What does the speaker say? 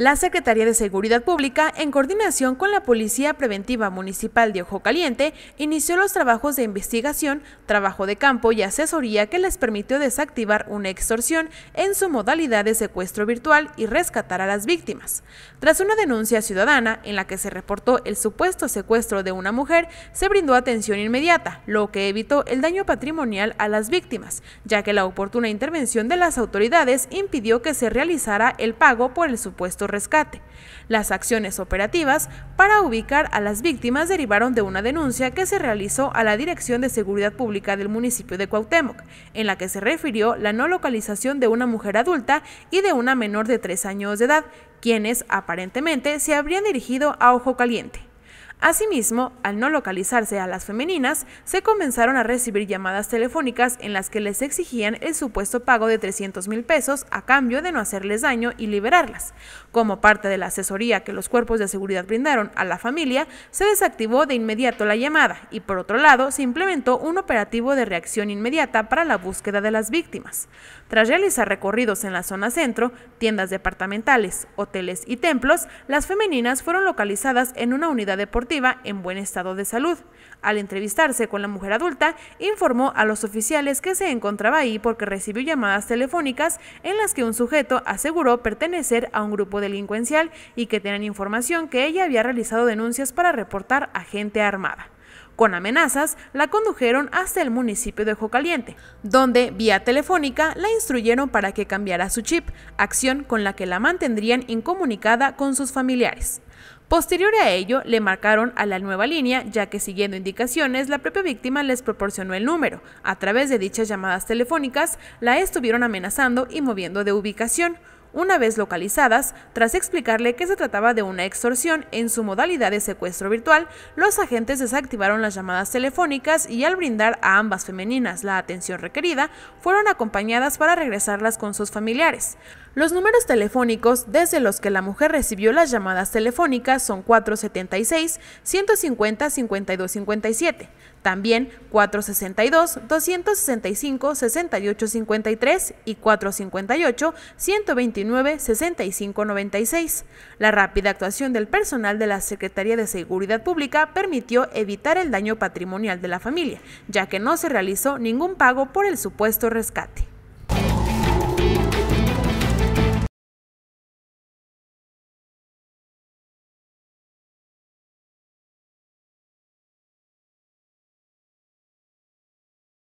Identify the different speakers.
Speaker 1: La Secretaría de Seguridad Pública, en coordinación con la Policía Preventiva Municipal de Ojo Caliente, inició los trabajos de investigación, trabajo de campo y asesoría que les permitió desactivar una extorsión en su modalidad de secuestro virtual y rescatar a las víctimas. Tras una denuncia ciudadana en la que se reportó el supuesto secuestro de una mujer, se brindó atención inmediata, lo que evitó el daño patrimonial a las víctimas, ya que la oportuna intervención de las autoridades impidió que se realizara el pago por el supuesto rescate. Las acciones operativas para ubicar a las víctimas derivaron de una denuncia que se realizó a la Dirección de Seguridad Pública del municipio de Cuauhtémoc, en la que se refirió la no localización de una mujer adulta y de una menor de tres años de edad, quienes aparentemente se habrían dirigido a Ojo Caliente. Asimismo, al no localizarse a las femeninas, se comenzaron a recibir llamadas telefónicas en las que les exigían el supuesto pago de 300 mil pesos a cambio de no hacerles daño y liberarlas. Como parte de la asesoría que los cuerpos de seguridad brindaron a la familia, se desactivó de inmediato la llamada y por otro lado se implementó un operativo de reacción inmediata para la búsqueda de las víctimas. Tras realizar recorridos en la zona centro, tiendas departamentales, hoteles y templos, las femeninas fueron localizadas en una unidad deportiva en buen estado de salud. Al entrevistarse con la mujer adulta, informó a los oficiales que se encontraba ahí porque recibió llamadas telefónicas en las que un sujeto aseguró pertenecer a un grupo delincuencial y que tenían información que ella había realizado denuncias para reportar a gente armada. Con amenazas, la condujeron hasta el municipio de Jocaliente, donde, vía telefónica, la instruyeron para que cambiara su chip, acción con la que la mantendrían incomunicada con sus familiares. Posterior a ello, le marcaron a la nueva línea, ya que siguiendo indicaciones, la propia víctima les proporcionó el número. A través de dichas llamadas telefónicas, la estuvieron amenazando y moviendo de ubicación. Una vez localizadas, tras explicarle que se trataba de una extorsión en su modalidad de secuestro virtual, los agentes desactivaron las llamadas telefónicas y al brindar a ambas femeninas la atención requerida, fueron acompañadas para regresarlas con sus familiares. Los números telefónicos desde los que la mujer recibió las llamadas telefónicas son 476-150-5257, también 462-265-6853 y 458-129-6596. La rápida actuación del personal de la Secretaría de Seguridad Pública permitió evitar el daño patrimonial de la familia, ya que no se realizó ningún pago por el supuesto rescate.